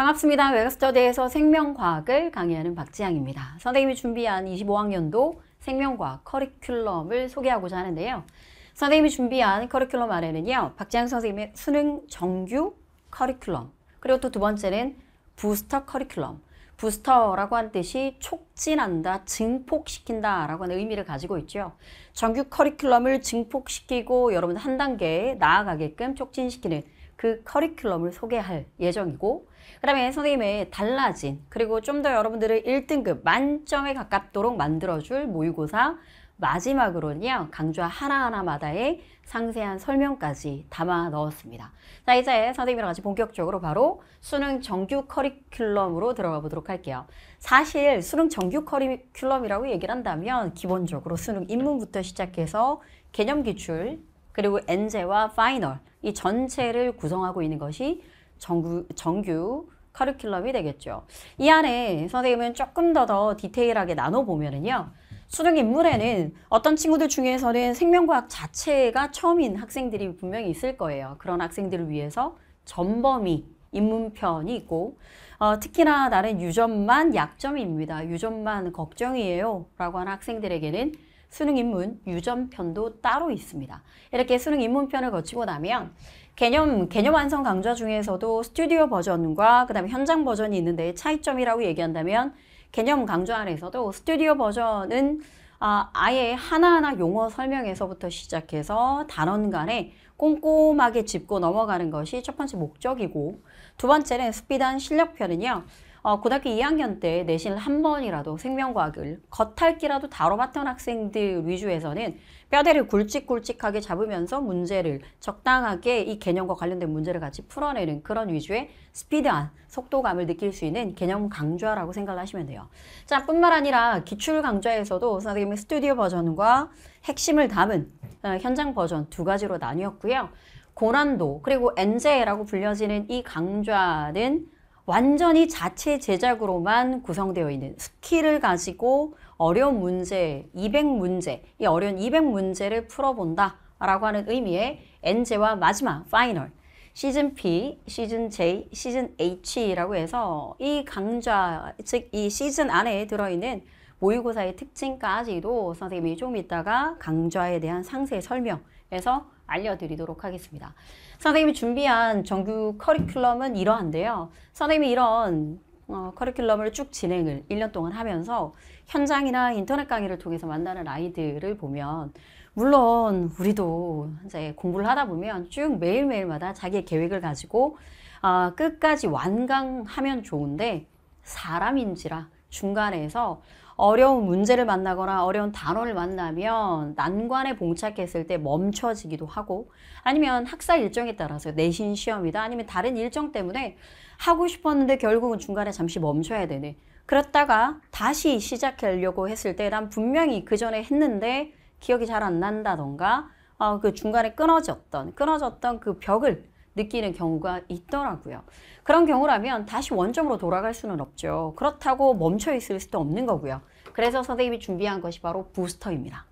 반갑습니다. 외국스터디에서 생명과학을 강의하는 박지향입니다. 선생님이 준비한 25학년도 생명과학 커리큘럼을 소개하고자 하는데요. 선생님이 준비한 커리큘럼 아래는요. 박지향 선생님의 수능 정규 커리큘럼 그리고 또 두 번째는 부스터 커리큘럼 부스터라고 한 뜻이 촉진한다, 증폭시킨다 라고 하는 의미를 가지고 있죠. 정규 커리큘럼을 증폭시키고 여러분 한 단계 나아가게끔 촉진시키는 그 커리큘럼을 소개할 예정이고 그 다음에 선생님의 달라진 그리고 좀 더 여러분들을 1등급 만점에 가깝도록 만들어줄 모의고사 마지막으로는요 강좌 하나하나마다의 상세한 설명까지 담아 넣었습니다 자 이제 선생님이랑 같이 본격적으로 바로 수능 정규 커리큘럼으로 들어가 보도록 할게요 사실 수능 정규 커리큘럼이라고 얘기를 한다면 기본적으로 수능 입문부터 시작해서 개념 기출 그리고 엔제와 파이널 이 전체를 구성하고 있는 것이 정규, 정규 커리큘럼이 되겠죠. 이 안에 선생님은 조금 더 더 디테일하게 나눠보면요 수능 인물에는 어떤 친구들 중에서는 생명과학 자체가 처음인 학생들이 분명히 있을 거예요. 그런 학생들을 위해서 전범위 입문편이 있고 어, 특히나 나는 유전만 약점입니다. 유전만 걱정이에요. 라고 하는 학생들에게는 수능 인문 유전편도 따로 있습니다. 이렇게 수능 인문편을 거치고 나면 개념, 개념 완성 강좌 중에서도 스튜디오 버전과 그 다음에 현장 버전이 있는데 차이점이라고 얘기한다면 개념 강좌 안에서도 스튜디오 버전은 아, 아예 하나하나 용어 설명에서부터 시작해서 단원 간에 꼼꼼하게 짚고 넘어가는 것이 첫 번째 목적이고 두 번째는 스피드한 실력편은요. 어, 고등학교 2학년 때 내신을 한 번이라도 생명과학을 겉핥기라도 다뤄봤던 학생들 위주에서는 뼈대를 굵직굵직하게 잡으면서 문제를 적당하게 이 개념과 관련된 문제를 같이 풀어내는 그런 위주의 스피드한 속도감을 느낄 수 있는 개념 강좌라고 생각을 하시면 돼요. 자, 뿐만 아니라 기출 강좌에서도 선생님의 스튜디오 버전과 핵심을 담은 어, 현장 버전 두 가지로 나뉘었고요. 고난도 그리고 엔제라고 불려지는 이 강좌는 완전히 자체 제작으로만 구성되어 있는 스킬을 가지고 어려운 문제, 200문제, 이 어려운 200문제를 풀어본다 라고 하는 의미의 n 제와 마지막 파이널 시즌 P, 시즌 J, 시즌 H라고 해서 이 강좌, 즉 이 시즌 안에 들어있는 모의고사의 특징까지도 선생님이 좀 이따가 강좌에 대한 상세 설명에서 알려드리도록 하겠습니다. 선생님이 준비한 정규 커리큘럼은 이러한데요. 선생님이 이런 어, 커리큘럼을 쭉 진행을 1년 동안 하면서 현장이나 인터넷 강의를 통해서 만나는 아이들을 보면 물론 우리도 이제 공부를 하다 보면 쭉 매일매일마다 자기의 계획을 가지고 어, 끝까지 완강하면 좋은데 사람인지라 중간에서 어려운 문제를 만나거나 어려운 단어를 만나면 난관에 봉착했을 때 멈춰지기도 하고 아니면 학사 일정에 따라서 내신 시험이다 아니면 다른 일정 때문에 하고 싶었는데 결국은 중간에 잠시 멈춰야 되네 그렇다가 다시 시작하려고 했을 때 난 분명히 그 전에 했는데 기억이 잘 안 난다던가 어, 그 중간에 끊어졌던 끊어졌던 그 벽을 느끼는 경우가 있더라고요. 그런 경우라면 다시 원점으로 돌아갈 수는 없죠. 그렇다고 멈춰 있을 수도 없는 거고요. 그래서 선생님이 준비한 것이 바로 부스터입니다.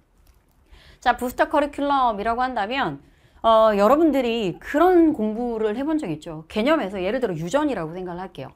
자, 부스터 커리큘럼이라고 한다면 어, 여러분들이 그런 공부를 해본 적 있죠. 개념에서 예를 들어 유전이라고 생각을 할게요.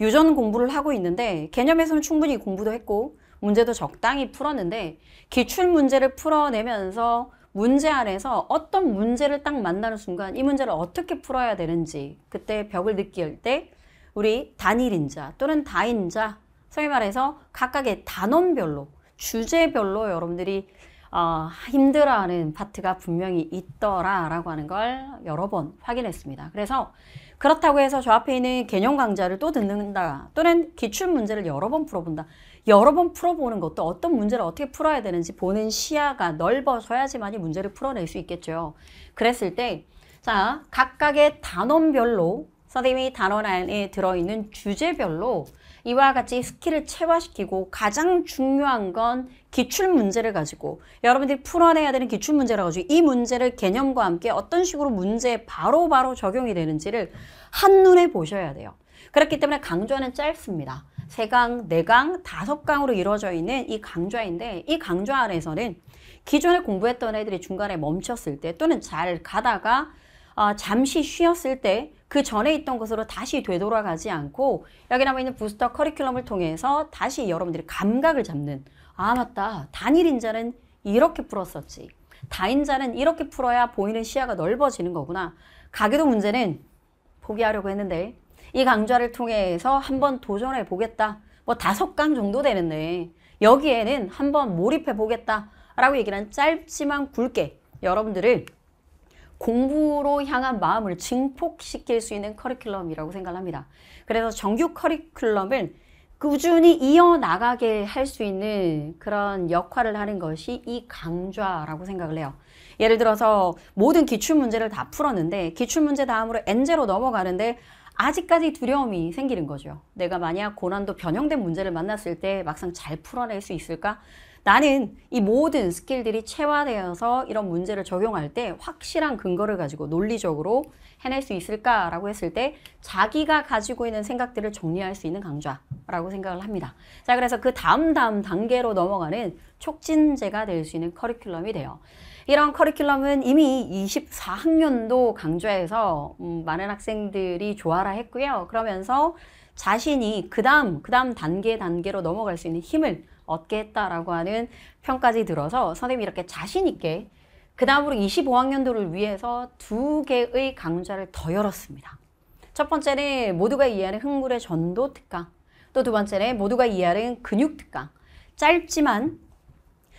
유전 공부를 하고 있는데 개념에서는 충분히 공부도 했고 문제도 적당히 풀었는데 기출 문제를 풀어내면서 문제 안에서 어떤 문제를 딱 만나는 순간 이 문제를 어떻게 풀어야 되는지 그때 벽을 느낄 때 우리 단일인자 또는 다인자 소위 말해서 각각의 단원별로 주제별로 여러분들이 어, 힘들어하는 파트가 분명히 있더라라고 하는 걸 여러 번 확인했습니다. 그래서 그렇다고 해서 저 앞에 있는 개념 강좌를 또 듣는다 또는 기출 문제를 여러 번 풀어본다. 여러 번 풀어보는 것도 어떤 문제를 어떻게 풀어야 되는지 보는 시야가 넓어져야지만이 문제를 풀어낼 수 있겠죠. 그랬을 때 자, 각각의 단원별로 선생님이 단원 안에 들어있는 주제별로 이와 같이 스킬을 체화시키고 가장 중요한 건 기출 문제를 가지고 여러분들이 풀어내야 되는 기출 문제라 가지고 이 문제를 개념과 함께 어떤 식으로 문제에 바로바로 바로 적용이 되는지를 한눈에 보셔야 돼요. 그렇기 때문에 강좌는 짧습니다. 세강네강 네 다섯 강으로 이루어져 있는 이 강좌인데 이 강좌 안에서는 기존에 공부했던 애들이 중간에 멈췄을 때 또는 잘 가다가 어, 잠시 쉬었을 때그 전에 있던 것으로 다시 되돌아가지 않고 여기 남아 있는 부스터 커리큘럼을 통해서 다시 여러분들이 감각을 잡는 아 맞다 단일 인자는 이렇게 풀었었지 다인자는 이렇게 풀어야 보이는 시야가 넓어지는 거구나 가기도 문제는 포기하려고 했는데 이 강좌를 통해서 한번 도전해 보겠다 뭐 다섯 강 정도 되는데 여기에는 한번 몰입해 보겠다 라고 얘기는 짧지만 굵게 여러분들을 공부로 향한 마음을 증폭시킬 수 있는 커리큘럼이라고 생각합니다. 그래서 정규 커리큘럼은 꾸준히 이어나가게 할 수 있는 그런 역할을 하는 것이 이 강좌라고 생각을 해요. 예를 들어서 모든 기출문제를 다 풀었는데 기출문제 다음으로 N제로 넘어가는데 아직까지 두려움이 생기는 거죠. 내가 만약 고난도 변형된 문제를 만났을 때 막상 잘 풀어낼 수 있을까? 나는 이 모든 스킬들이 체화되어서 이런 문제를 적용할 때 확실한 근거를 가지고 논리적으로 해낼 수 있을까라고 했을 때 자기가 가지고 있는 생각들을 정리할 수 있는 강좌라고 생각을 합니다. 자, 그래서 그 다음 다음 단계로 넘어가는 촉진제가 될 수 있는 커리큘럼이 돼요. 이런 커리큘럼은 이미 24학년도 강좌에서 음, 많은 학생들이 좋아라 했고요. 그러면서 자신이 그 다음, 그 다음 단계 단계로 넘어갈 수 있는 힘을 얻겠다라고 하는 평까지 들어서 선생님이 이렇게 자신 있게 그 다음으로 25학년도를 위해서 두 개의 강좌를 더 열었습니다. 첫 번째는 모두가 이해하는 흥물의 전도 특강 또 두 번째는 모두가 이해하는 근육 특강 짧지만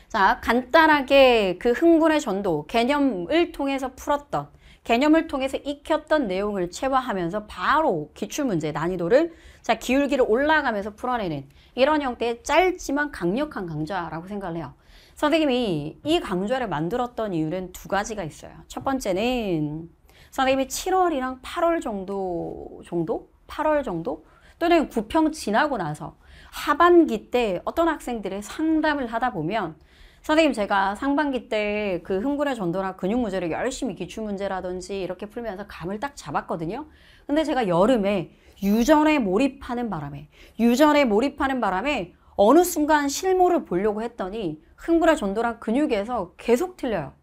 자 간단하게 그 흥분의 전도 개념을 통해서 풀었던 개념을 통해서 익혔던 내용을 체화하면서 바로 기출문제 난이도를 자 기울기를 올라가면서 풀어내는 이런 형태의 짧지만 강력한 강좌라고 생각을 해요. 선생님이 이 강좌를 만들었던 이유는 두 가지가 있어요. 첫 번째는 선생님이 7월이랑 8월 정도 정도 8월 정도 또는 9평 지나고 나서 하반기 때 어떤 학생들의 상담을 하다 보면 선생님 제가 상반기 때 그 흥분의 전도나 근육 문제를 열심히 기출 문제라든지 이렇게 풀면서 감을 딱 잡았거든요. 근데 제가 여름에 유전에 몰입하는 바람에 유전에 몰입하는 바람에 어느 순간 실물을 보려고 했더니 흥부라 전도란 근육에서 계속 틀려요.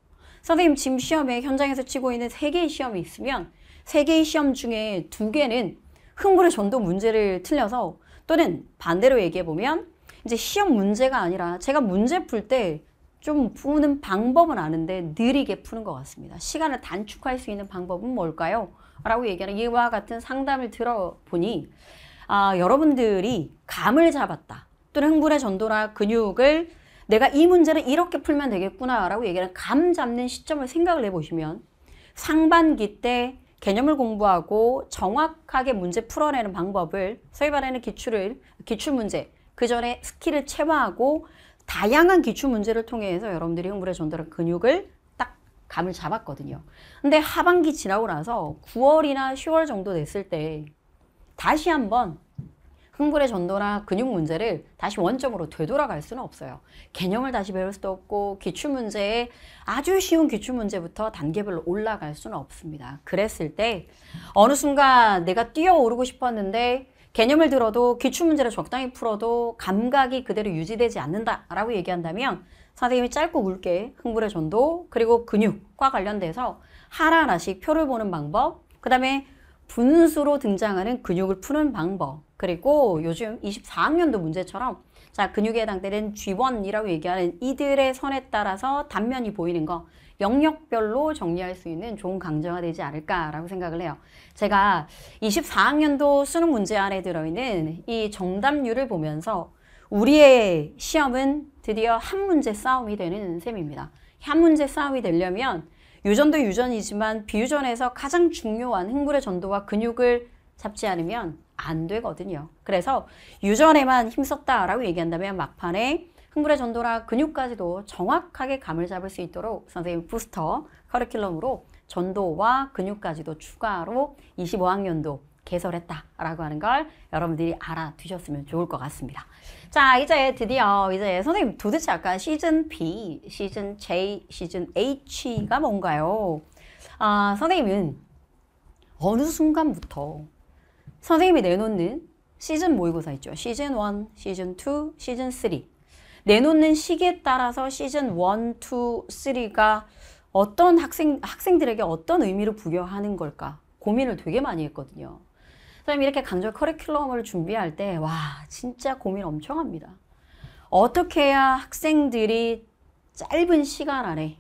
선생님 지금 시험에 현장에서 치고 있는 세개의 시험이 있으면 세개의 시험 중에 두개는 흥부라 전도 문제를 틀려서 또는 반대로 얘기해보면 이제 시험 문제가 아니라 제가 문제 풀때 좀 푸는 방법은 아는데 느리게 푸는 것 같습니다. 시간을 단축할 수 있는 방법은 뭘까요? 라고 얘기하는 이와 같은 상담을 들어보니 아, 여러분들이 감을 잡았다. 또는 흥분의 전도나 근육을 내가 이 문제를 이렇게 풀면 되겠구나 라고 얘기하는 감 잡는 시점을 생각을 해보시면 상반기 때 개념을 공부하고 정확하게 문제 풀어내는 방법을 소위 말하는 기출을 기출 문제 그 전에 스킬을 체화하고 다양한 기출 문제를 통해서 여러분들이 흥분의 전달은 근육을 딱 감을 잡았거든요. 근데 하반기 지나고 나서 9월이나 10월 정도 됐을 때 다시 한번 흥분의 전도나 근육 문제를 다시 원점으로 되돌아갈 수는 없어요. 개념을 다시 배울 수도 없고 기출 문제에 아주 쉬운 기출 문제부터 단계별로 올라갈 수는 없습니다. 그랬을 때 어느 순간 내가 뛰어오르고 싶었는데 개념을 들어도 기출 문제를 적당히 풀어도 감각이 그대로 유지되지 않는다라고 얘기한다면 선생님이 짧고 굵게 흥부의 전도 그리고 근육과 관련돼서 하라하나씩 표를 보는 방법 그 다음에 분수로 등장하는 근육을 푸는 방법 그리고 요즘 24학년도 문제처럼 자 근육에 해당되는 G1이라고 얘기하는 이들의 선에 따라서 단면이 보이는 거 영역별로 정리할 수 있는 좋은 강좌가 되지 않을까라고 생각을 해요. 제가 24학년도 수능 문제 안에 들어있는 이 정답률을 보면서 우리의 시험은 드디어 한 문제 싸움이 되는 셈입니다. 한 문제 싸움이 되려면 유전도 유전이지만 비유전에서 가장 중요한 흥부의 전도와 근육을 잡지 않으면 안 되거든요. 그래서 유전에만 힘썼다라고 얘기한다면 막판에 흥분의 전도라 근육까지도 정확하게 감을 잡을 수 있도록 선생님 부스터 커리큘럼으로 전도와 근육까지도 추가로 25학년도 개설했다라고 하는 걸 여러분들이 알아두셨으면 좋을 것 같습니다. 자, 이제 드디어 이제 선생님 도대체 아까 시즌 B, 시즌 J, 시즌 H가 뭔가요? 아, 선생님은 어느 순간부터 선생님이 내놓는 시즌 모의고사 있죠. 시즌 1, 시즌 2, 시즌 3 내놓는 시기에 따라서 시즌 1, 2, 3가 어떤 학생, 학생들에게 어떤 의미를 부여하는 걸까 고민을 되게 많이 했거든요. 선생님 이렇게 간절 커리큘럼을 준비할 때 와 진짜 고민 엄청 합니다. 어떻게 해야 학생들이 짧은 시간 안에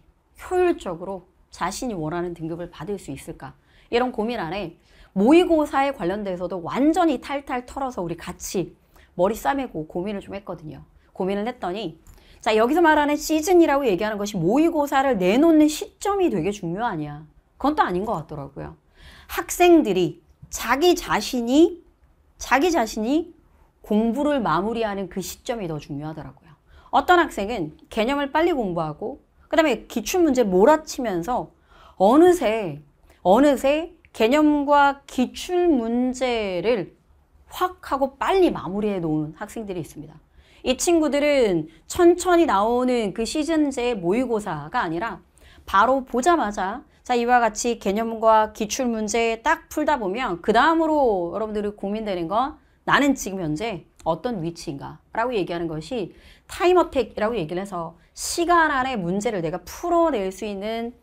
효율적으로 자신이 원하는 등급을 받을 수 있을까 이런 고민 안에 모의고사에 관련돼서도 완전히 탈탈 털어서 우리 같이 머리 싸매고 고민을 좀 했거든요. 고민을 했더니 자 여기서 말하는 시즌이라고 얘기하는 것이 모의고사를 내놓는 시점이 되게 중요하냐 그건 또 아닌 것 같더라고요 학생들이 자기 자신이 자기 자신이 공부를 마무리하는 그 시점이 더 중요하더라고요 어떤 학생은 개념을 빨리 공부하고 그 다음에 기출문제 몰아치면서 어느새 어느새 개념과 기출문제를 확 하고 빨리 마무리해 놓은 학생들이 있습니다 이 친구들은 천천히 나오는 그 시즌제 모의고사가 아니라 바로 보자마자 자 이와 같이 개념과 기출문제 딱 풀다 보면 그 다음으로 여러분들이 고민되는 건 나는 지금 현재 어떤 위치인가 라고 얘기하는 것이 타임어택이라고 얘기를 해서 시간 안에 문제를 내가 풀어낼 수 있는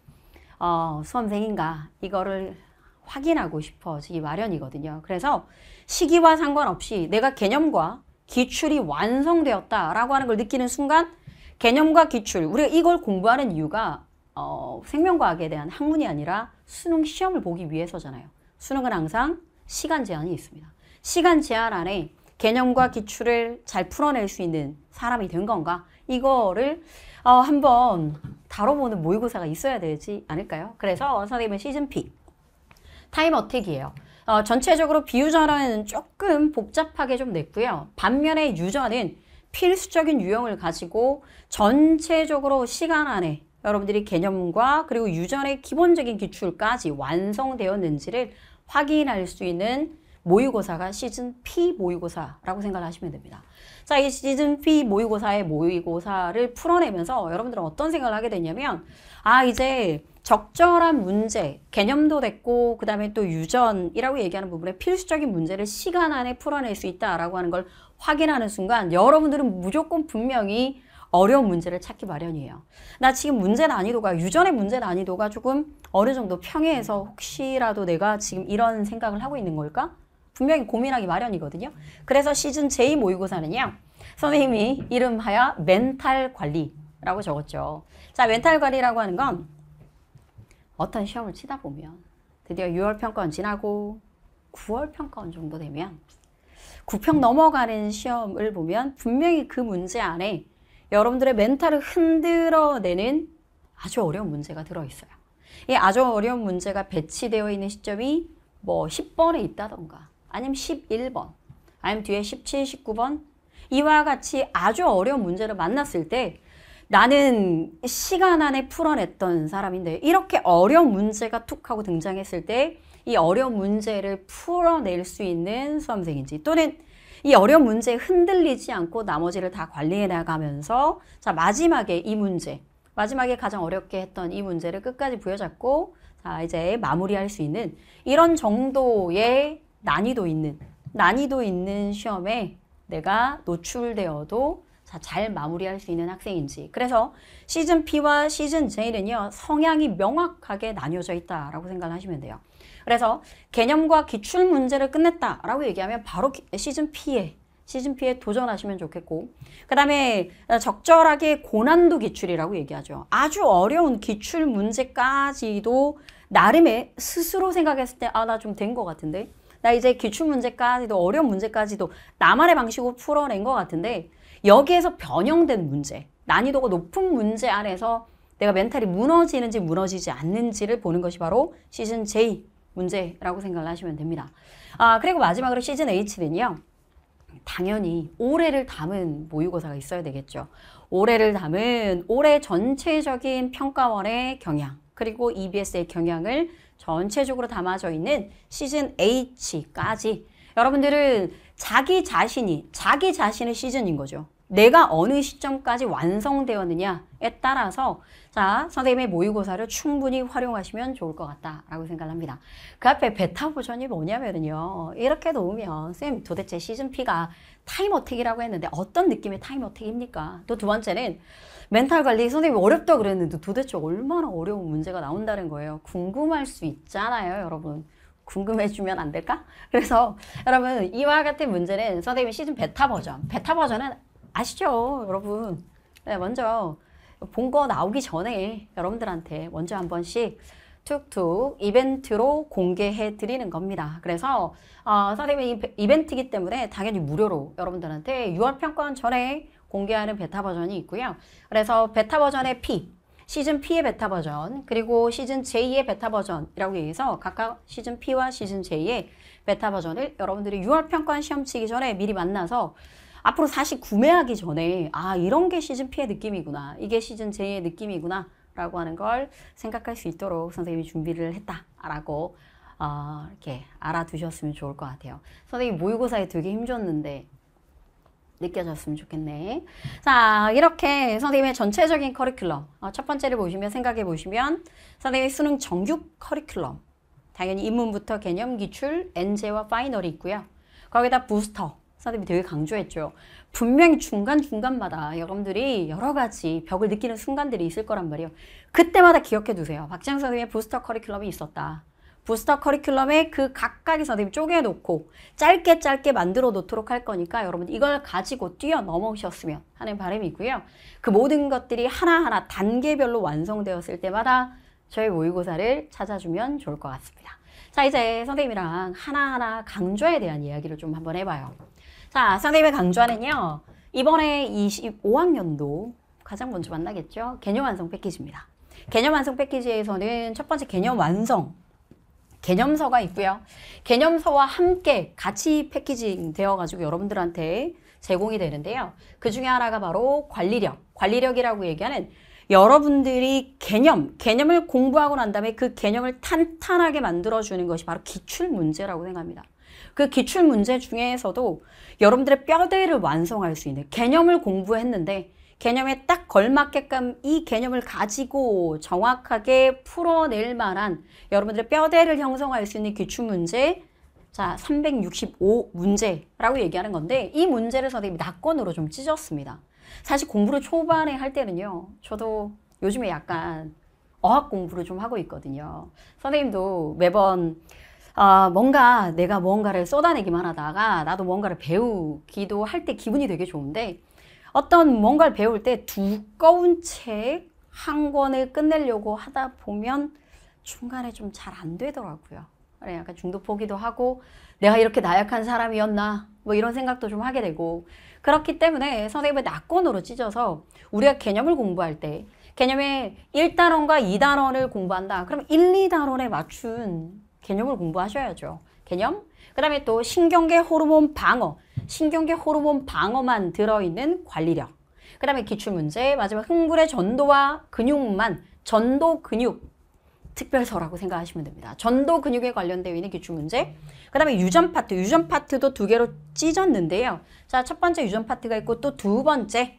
어, 수험생인가 이거를 확인하고 싶어지기 마련이거든요. 그래서 시기와 상관없이 내가 개념과 기출이 완성되었다라고 하는 걸 느끼는 순간 개념과 기출, 우리가 이걸 공부하는 이유가 어, 생명과학에 대한 학문이 아니라 수능 시험을 보기 위해서잖아요. 수능은 항상 시간 제한이 있습니다. 시간 제한 안에 개념과 기출을 잘 풀어낼 수 있는 사람이 된 건가? 이거를 어, 한번 다뤄보는 모의고사가 있어야 되지 않을까요? 그래서 선생님은 시즌 P 타임 어택이에요. 어, 전체적으로 비유전는 조금 복잡하게 좀 냈고요. 반면에 유전은 필수적인 유형을 가지고 전체적으로 시간 안에 여러분들이 개념과 그리고 유전의 기본적인 기출까지 완성되었는지를 확인할 수 있는 모의고사가 시즌 P 모의고사라고 생각하시면 됩니다. 자, 이 시즌 P 모의고사의 모의고사를 풀어내면서 여러분들은 어떤 생각을 하게 되냐면 아, 이제 적절한 문제, 개념도 됐고 그 다음에 또 유전이라고 얘기하는 부분에 필수적인 문제를 시간 안에 풀어낼 수 있다라고 하는 걸 확인하는 순간 여러분들은 무조건 분명히 어려운 문제를 찾기 마련이에요. 나 지금 문제 난이도가 유전의 문제 난이도가 조금 어느 정도 평해에서 혹시라도 내가 지금 이런 생각을 하고 있는 걸까? 분명히 고민하기 마련이거든요. 그래서 시즌 제2 모의고사는요. 선생님이 이름하여 멘탈 관리라고 적었죠. 자, 멘탈 관리라고 하는 건 어떤 시험을 치다 보면 드디어 6월 평가원 지나고 9월 평가원 정도 되면 9평 넘어가는 시험을 보면 분명히 그 문제 안에 여러분들의 멘탈을 흔들어내는 아주 어려운 문제가 들어있어요. 이 아주 어려운 문제가 배치되어 있는 시점이 뭐 10번에 있다던가 아니면 11번 아니면 뒤에 17, 19번 이와 같이 아주 어려운 문제를 만났을 때 나는 시간 안에 풀어냈던 사람인데 이렇게 어려운 문제가 툭 하고 등장했을 때 이 어려운 문제를 풀어낼 수 있는 수험생인지 또는 이 어려운 문제에 흔들리지 않고 나머지를 다 관리해 나가면서 자 마지막에 이 문제 마지막에 가장 어렵게 했던 이 문제를 끝까지 부여잡고 자 이제 마무리할 수 있는 이런 정도의 난이도 있는 난이도 있는 시험에 내가 노출되어도 잘 마무리할 수 있는 학생인지 그래서 시즌 P와 시즌 J는요 성향이 명확하게 나뉘어져 있다라고 생각하시면 돼요 그래서 개념과 기출 문제를 끝냈다라고 얘기하면 바로 시즌 P에 시즌 P에 도전하시면 좋겠고 그 다음에 적절하게 고난도 기출이라고 얘기하죠 아주 어려운 기출 문제까지도 나름의 스스로 생각했을 때 아 나 좀 된 것 같은데 나 이제 기출 문제까지도 어려운 문제까지도 나만의 방식으로 풀어낸 것 같은데 여기에서 변형된 문제, 난이도가 높은 문제 아래서 내가 멘탈이 무너지는지 무너지지 않는지를 보는 것이 바로 시즌 J 문제라고 생각을 하시면 됩니다. 아 그리고 마지막으로 시즌 H는요. 당연히 올해를 담은 모의고사가 있어야 되겠죠. 올해를 담은 올해 전체적인 평가원의 경향 그리고 EBS의 경향을 전체적으로 담아져 있는 시즌 H까지 여러분들은 자기 자신이 자기 자신의 시즌인 거죠. 내가 어느 시점까지 완성되었느냐에 따라서 자 선생님의 모의고사를 충분히 활용하시면 좋을 것 같다라고 생각합니다. 그 앞에 베타 버전이 뭐냐면요. 이렇게 놓으면 선생님 도대체 시즌P가 타임 어택이라고 했는데 어떤 느낌의 타임 어택입니까? 또 두 번째는 멘탈 관리 선생님 어렵다 그랬는데 도대체 얼마나 어려운 문제가 나온다는 거예요. 궁금할 수 있잖아요 여러분. 궁금해주면 안 될까? 그래서 여러분 이와 같은 문제는 선생님 시즌 베타 버전 베타 버전은 아시죠, 여러분? 네, 먼저 본 거 나오기 전에 여러분들한테 먼저 한 번씩 툭툭 이벤트로 공개해 드리는 겁니다. 그래서 어, 선생님이 이벤트이기 때문에 당연히 무료로 여러분들한테 6월 평가원 전에 공개하는 베타 버전이 있고요. 그래서 베타 버전의 P, 시즌 P의 베타 버전, 그리고 시즌 J의 베타 버전이라고 해서 각각 시즌 P와 시즌 J의 베타 버전을 여러분들이 6월 평가원 시험 치기 전에 미리 만나서 앞으로 사실 구매하기 전에 아 이런 게 시즌 P의 느낌이구나 이게 시즌 J의 느낌이구나 라고 하는 걸 생각할 수 있도록 선생님이 준비를 했다라고 어, 이렇게 알아두셨으면 좋을 것 같아요. 선생님 모의고사에 되게 힘줬는데 느껴졌으면 좋겠네. 자, 이렇게 선생님의 전체적인 커리큘럼 어, 첫 번째를 보시면 생각해 보시면 선생님의 수능 정규 커리큘럼 당연히 입문부터 개념 기출, 엔제와 파이널이 있고요. 거기다 부스터, 선생님이 되게 강조했죠. 분명히 중간중간마다 여러분들이 여러 가지 벽을 느끼는 순간들이 있을 거란 말이에요. 그때마다 기억해 두세요. 박지영 선생님의 부스터 커리큘럼이 있었다. 부스터 커리큘럼에 그 각각의 선생님 쪼개놓고 짧게 짧게 만들어 놓도록 할 거니까 여러분 이걸 가지고 뛰어넘으셨으면 하는 바람이고요. 그 모든 것들이 하나하나 단계별로 완성되었을 때마다 저희 모의고사를 찾아주면 좋을 것 같습니다. 자 이제 선생님이랑 하나하나 강좌에 대한 이야기를 좀 한번 해봐요. 자, 상대의 강좌는요. 이번에 25학년도 가장 먼저 만나겠죠. 개념 완성 패키지입니다. 개념 완성 패키지에서는 첫 번째 개념 완성 개념서가 있고요. 개념서와 함께 같이 패키징 되어가지고 여러분들한테 제공이 되는데요. 그 중에 하나가 바로 관리력, 관리력이라고 얘기하는 여러분들이 개념, 개념을 공부하고 난 다음에 그 개념을 탄탄하게 만들어주는 것이 바로 기출문제라고 생각합니다. 그 기출 문제 중에서도 여러분들의 뼈대를 완성할 수 있는 개념을 공부했는데 개념에 딱 걸맞게끔 이 개념을 가지고 정확하게 풀어낼 만한 여러분들의 뼈대를 형성할 수 있는 기출 문제 자, 365 문제라고 얘기하는 건데 이 문제를 선생님이 낙권으로 좀 찢었습니다. 사실 공부를 초반에 할 때는요. 저도 요즘에 약간 어학 공부를 좀 하고 있거든요. 선생님도 매번 아, 뭔가 내가 뭔가를 쏟아내기만 하다가 나도 뭔가를 배우기도 할 때 기분이 되게 좋은데 어떤 뭔가를 배울 때 두꺼운 책 한 권을 끝내려고 하다 보면 중간에 좀 잘 안 되더라고요. 그래, 네, 약간 중도 포기도 하고 내가 이렇게 나약한 사람이었나 뭐 이런 생각도 좀 하게 되고 그렇기 때문에 선생님의 낙권으로 찢어서 우리가 개념을 공부할 때 개념의 1단원과 2단원을 공부한다. 그럼 1, 2단원에 맞춘 개념을 공부하셔야죠. 개념. 그 다음에 또 신경계 호르몬 방어. 신경계 호르몬 방어만 들어있는 관리력. 그 다음에 기출문제, 마지막 흥굴의 전도와 근육만, 전도 근육 특별서라고 생각하시면 됩니다. 전도 근육에 관련되어 있는 기출문제. 그 다음에 유전 파트, 유전 파트도 두 개로 찢었는데요. 자, 첫 번째 유전 파트가 있고 또 두 번째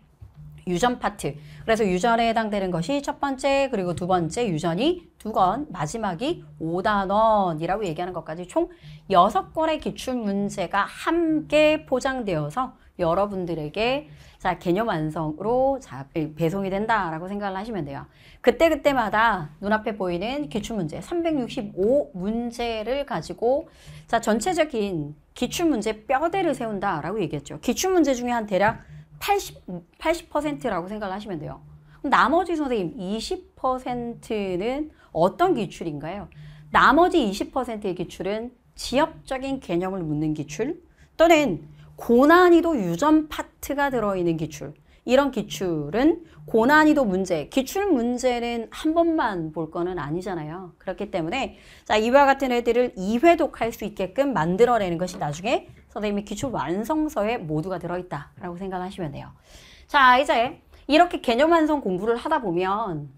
유전 파트. 그래서 유전에 해당되는 것이 첫 번째 그리고 두 번째 유전이 두 건, 마지막이 5단원이라고 얘기하는 것까지 총6섯 권의 기출 문제가 함께 포장되어서 여러분들에게 자 개념 완성으로 자, 배송이 된다라고 생각을 하시면 돼요. 그때그때마다 눈앞에 보이는 기출문제 365문제를 가지고 자 전체적인 기출문제 뼈대를 세운다라고 얘기했죠. 기출문제 중에 한 대략 80, 80%라고 생각을 하시면 돼요. 그럼 나머지 선생님 20%는 어떤 기출인가요? 나머지 20%의 기출은 지역적인 개념을 묻는 기출 또는 고난이도 유전 파트가 들어있는 기출 이런 기출은 고난이도 문제, 기출 문제는 한 번만 볼 거는 아니잖아요. 그렇기 때문에 자 이와 같은 애들을 2회독할 수 있게끔 만들어내는 것이 나중에 선생님이 기출 완성서에 모두가 들어있다라고 생각하시면 돼요. 자, 이제 이렇게 개념 완성 공부를 하다 보면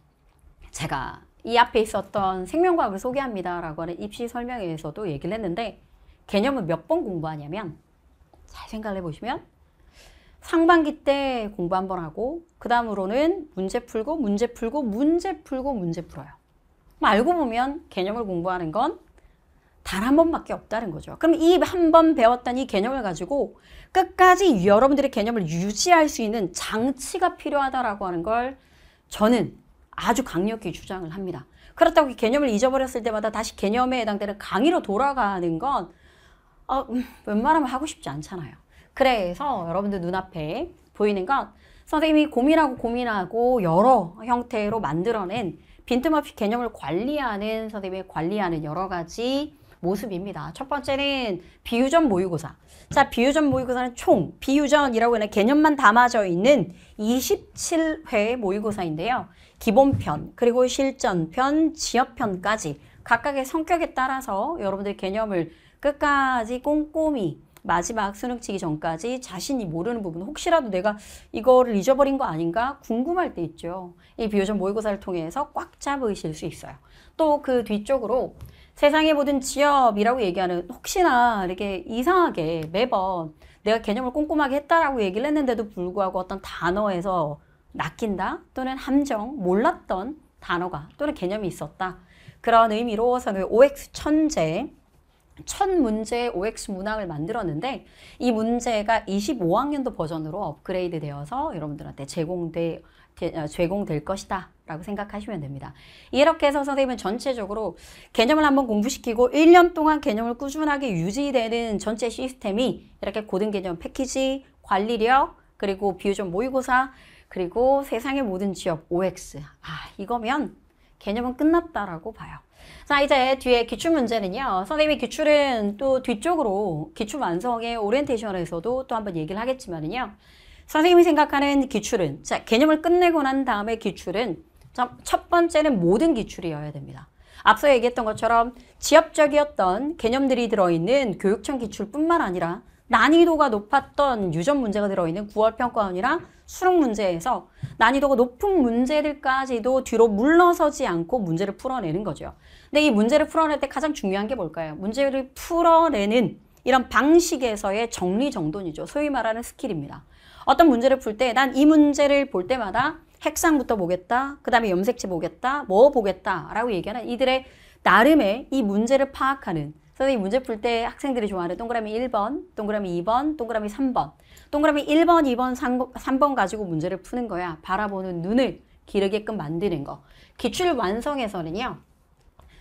제가 이 앞에 있었던 생명과학을 소개합니다라고 하는 입시 설명회에서도 얘기를 했는데 개념은 몇 번 공부하냐면 잘생각 해보시면 상반기 때 공부 한번 하고 그 다음으로는 문제 풀고 문제 풀고 문제 풀고 문제 풀어요. 알고 보면 개념을 공부하는 건 단한 번밖에 없다는 거죠. 그럼 이 한 번 배웠던 이 개념을 가지고 끝까지 여러분들의 개념을 유지할 수 있는 장치가 필요하다라고 하는 걸 저는 아주 강력히 주장을 합니다. 그렇다고 개념을 잊어버렸을 때마다 다시 개념에 해당되는 강의로 돌아가는 건 어, 음, 웬만하면 하고 싶지 않잖아요. 그래서 여러분들 눈앞에 보이는 건 선생님이 고민하고 고민하고 여러 형태로 만들어낸 빈틈없이 개념을 관리하는 선생님의 관리하는 여러 가지 모습입니다. 첫 번째는 비유전 모의고사. 자, 비유전 모의고사는 총 비유전이라고 하는 개념만 담아져 있는 27회 모의고사인데요. 기본편, 그리고 실전편, 지역편까지 각각의 성격에 따라서 여러분들 개념을 끝까지 꼼꼼히 마지막 수능 치기 전까지 자신이 모르는 부분 혹시라도 내가 이거를 잊어버린 거 아닌가 궁금할 때 있죠. 이 비교전 모의고사를 통해서 꽉 잡으실 수 있어요. 또 그 뒤쪽으로 세상의 모든 지엽이라고 얘기하는 혹시나 이렇게 이상하게 매번 내가 개념을 꼼꼼하게 했다라고 얘기를 했는데도 불구하고 어떤 단어에서 낚인다 또는 함정 몰랐던 단어가 또는 개념이 있었다 그런 의미로 저는 OX 천재 첫 문제 OX 문항을 만들었는데 이 문제가 25학년도 버전으로 업그레이드 되어서 여러분들한테 제공되, 어, 제공될 것이다 라고 생각하시면 됩니다. 이렇게 해서 선생님은 전체적으로 개념을 한번 공부시키고 1년 동안 개념을 꾸준하게 유지되는 전체 시스템이 이렇게 고등 개념 패키지, 관리력, 그리고 비유전 모의고사, 그리고 세상의 모든 지역 OX 아 이거면 개념은 끝났다라고 봐요. 자 이제 뒤에 기출 문제는요. 선생님이 기출은 또 뒤쪽으로 기출 완성의 오리엔테이션에서도 또 한번 얘기를 하겠지만은요. 선생님이 생각하는 기출은 자 개념을 끝내고 난 다음에 기출은 첫 번째는 모든 기출이어야 됩니다. 앞서 얘기했던 것처럼 지엽적이었던 개념들이 들어있는 교육청 기출뿐만 아니라 난이도가 높았던 유전 문제가 들어있는 9월 평가원이랑 수능 문제에서 난이도가 높은 문제들까지도 뒤로 물러서지 않고 문제를 풀어내는 거죠. 근데 이 문제를 풀어낼 때 가장 중요한 게 뭘까요? 문제를 풀어내는 이런 방식에서의 정리정돈이죠. 소위 말하는 스킬입니다. 어떤 문제를 풀 때 난 이 문제를 볼 때마다 색상부터 보겠다. 그 다음에 염색체 보겠다. 뭐 보겠다. 라고 얘기하는 이들의 나름의 이 문제를 파악하는 선생님 문제 풀 때 학생들이 좋아하는 동그라미 1번, 동그라미 2번, 동그라미 3번 동그라미 1번, 2번, 3번 3번 가지고 문제를 푸는 거야. 바라보는 눈을 기르게끔 만드는 거. 기출 완성에서는요.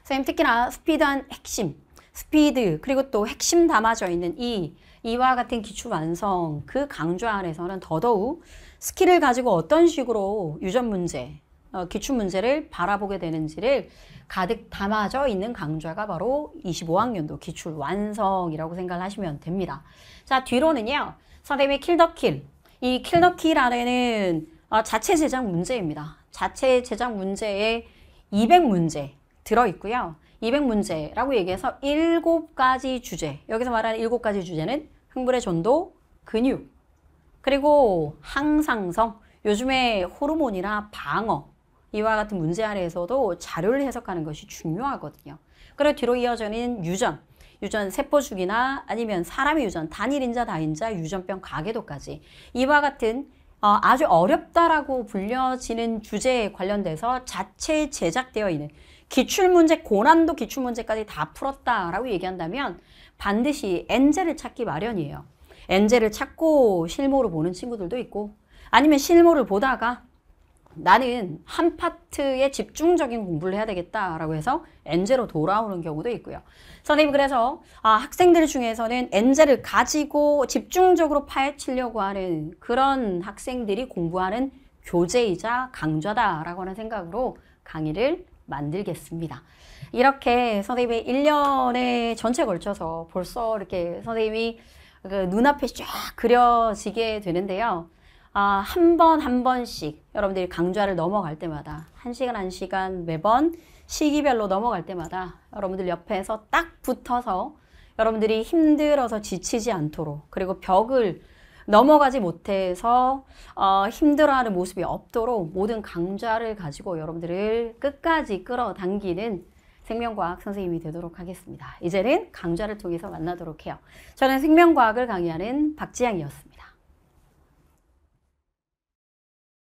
선생님 특히나 스피드한 핵심, 스피드 그리고 또 핵심 담아져 있는 이 이와 같은 기출 완성 그 강좌 안에서는 더더욱 스킬을 가지고 어떤 식으로 유전 문제, 어, 기출 문제를 바라보게 되는지를 가득 담아져 있는 강좌가 바로 25학년도 기출 완성이라고 생각하시면 됩니다. 자 뒤로는요. 선생님의 킬더킬. 이 킬 더킬이라는 어, 자체 제작 문제입니다. 자체 제작 문제에 200문제 들어있고요. 200문제라고 얘기해서 7가지 주제. 여기서 말하는 7가지 주제는 흥분의 전도, 근육, 그리고 항상성, 요즘에 호르몬이나 방어, 이와 같은 문제 아래에서도 자료를 해석하는 것이 중요하거든요. 그리고 뒤로 이어지는 유전, 유전 세포주기나 아니면 사람의 유전, 단일인자, 다인자, 유전병, 가계도까지 이와 같은 어, 아주 어렵다라고 불려지는 주제에 관련돼서 자체 제작되어 있는 기출문제, 고난도 기출문제까지 다 풀었다라고 얘기한다면 반드시 엔젤을 찾기 마련이에요. 엔젤을 찾고 실모로 보는 친구들도 있고 아니면 실모를 보다가 나는 한 파트에 집중적인 공부를 해야 되겠다라고 해서 엔제로 돌아오는 경우도 있고요. 선생님 그래서 아, 학생들 중에서는 엔제를 가지고 집중적으로 파헤치려고 하는 그런 학생들이 공부하는 교재이자 강좌다라고 하는 생각으로 강의를 만들겠습니다. 이렇게 선생님의 1년에 전체 걸쳐서 벌써 이렇게 선생님이 그 눈앞에 쫙 그려지게 되는데요. 아, 한 번 한 번씩 여러분들이 강좌를 넘어갈 때마다 한 시간 한 시간 매번 시기별로 넘어갈 때마다 여러분들 옆에서 딱 붙어서 여러분들이 힘들어서 지치지 않도록 그리고 벽을 넘어가지 못해서 어, 힘들어하는 모습이 없도록 모든 강좌를 가지고 여러분들을 끝까지 끌어당기는 생명과학 선생님이 되도록 하겠습니다. 이제는 강좌를 통해서 만나도록 해요. 저는 생명과학을 강의하는 박지향이었습니다.